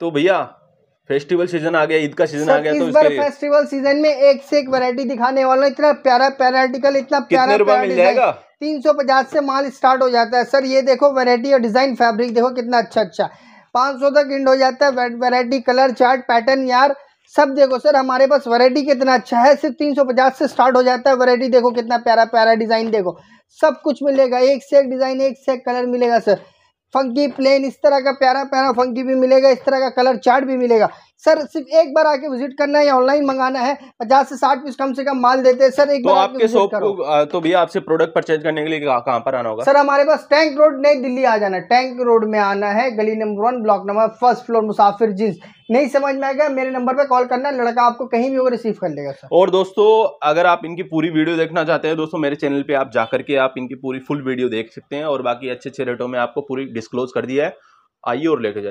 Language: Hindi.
तो भैया फेस्टिवल सीजन आ गया ईद का सीजन आ गया तो बार फेस्टिवल सीजन में एक से एक वैरायटी दिखाने वाला इतना प्यारा प्यारा आर्टिकल इतना प्यारा प्यारा मिल जाएगा तीन सौ पचास से माल स्टार्ट हो जाता है सर ये देखो वैरायटी और डिज़ाइन फैब्रिक देखो कितना अच्छा अच्छा पाँच सौ तक इंड हो जाता है वैरायटी कलर चार्ट पैटर्न यार सब देखो सर हमारे पास वैरायटी कितना अच्छा है सिर्फ तीन सौ पचास से स्टार्ट हो जाता है वैरायटी देखो कितना प्यारा प्यारा डिज़ाइन देखो सब कुछ मिलेगा एक से एक डिज़ाइन एक से एक कलर मिलेगा सर फंकी प्लेन इस तरह का प्यारा प्यारा फंकी भी मिलेगा इस तरह का कलर चार्ट भी मिलेगा सर सिर्फ एक बार आके विजिट करना है या ऑनलाइन मंगाना है पचास से साठ पीस कम से कम माल देते हैं सर एक तो बार आपके शॉप को तो भैया आपसे प्रोडक्ट परचेज करने के लिए कहाँ पर आना होगा सर हमारे पास टैंक रोड नई दिल्ली आ जाना है टैंक रोड में आना है गली number one block number first floor मुसाफिर जींस नहीं समझ में आएगा मेरे नंबर पे कॉल करना लड़का आपको कहीं भी होगा रिसीव कर लेगा सर और दोस्तों अगर आप इनकी पूरी वीडियो देखना चाहते हैं दोस्तों मेरे चैनल पे आप जाकर के आप इनकी पूरी फुल वीडियो देख सकते हैं और बाकी अच्छे अच्छे रेटों में आपको पूरी डिस्क्लोज कर दिया है आइए और लेके जाइए